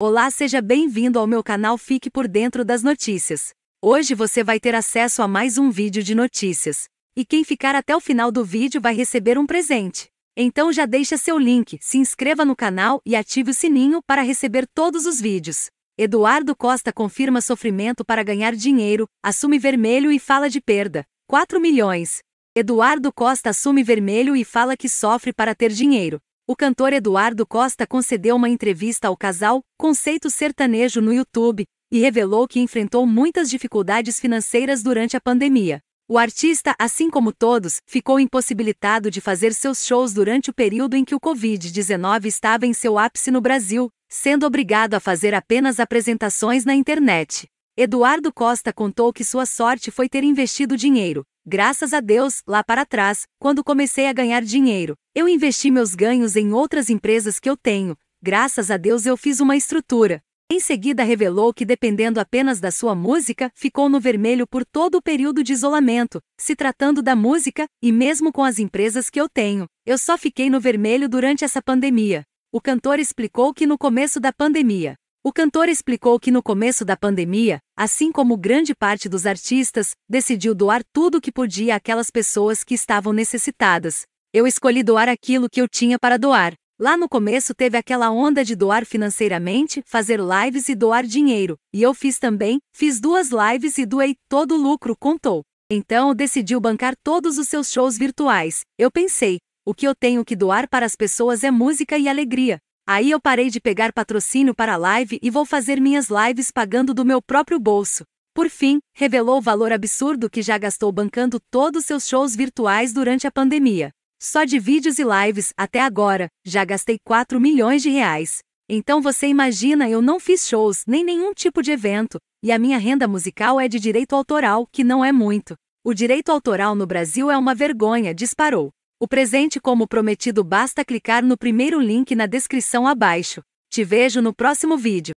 Olá, seja bem-vindo ao meu canal Fique por Dentro das Notícias. Hoje você vai ter acesso a mais um vídeo de notícias. E quem ficar até o final do vídeo vai receber um presente. Então já deixa seu link, se inscreva no canal e ative o sininho para receber todos os vídeos. Eduardo Costa confirma sofrimento para ganhar dinheiro, assume vermelho e fala de perda. 4 milhões. Eduardo Costa assume vermelho e fala que sofre para ter dinheiro o cantor Eduardo Costa concedeu uma entrevista ao casal Conceito Sertanejo no YouTube e revelou que enfrentou muitas dificuldades financeiras durante a pandemia. O artista, assim como todos, ficou impossibilitado de fazer seus shows durante o período em que o Covid-19 estava em seu ápice no Brasil, sendo obrigado a fazer apenas apresentações na internet. Eduardo Costa contou que sua sorte foi ter investido dinheiro. Graças a Deus, lá para trás, quando comecei a ganhar dinheiro, eu investi meus ganhos em outras empresas que eu tenho. Graças a Deus eu fiz uma estrutura. Em seguida revelou que dependendo apenas da sua música, ficou no vermelho por todo o período de isolamento. Se tratando da música, e mesmo com as empresas que eu tenho, eu só fiquei no vermelho durante essa pandemia. O cantor explicou que no começo da pandemia, o cantor explicou que no começo da pandemia, assim como grande parte dos artistas, decidiu doar tudo o que podia àquelas pessoas que estavam necessitadas. Eu escolhi doar aquilo que eu tinha para doar. Lá no começo teve aquela onda de doar financeiramente, fazer lives e doar dinheiro, e eu fiz também, fiz duas lives e doei todo o lucro, contou. Então decidiu bancar todos os seus shows virtuais. Eu pensei, o que eu tenho que doar para as pessoas é música e alegria. Aí eu parei de pegar patrocínio para a live e vou fazer minhas lives pagando do meu próprio bolso. Por fim, revelou o valor absurdo que já gastou bancando todos seus shows virtuais durante a pandemia. Só de vídeos e lives, até agora, já gastei 4 milhões de reais. Então você imagina, eu não fiz shows, nem nenhum tipo de evento, e a minha renda musical é de direito autoral, que não é muito. O direito autoral no Brasil é uma vergonha, disparou. O presente como prometido basta clicar no primeiro link na descrição abaixo. Te vejo no próximo vídeo.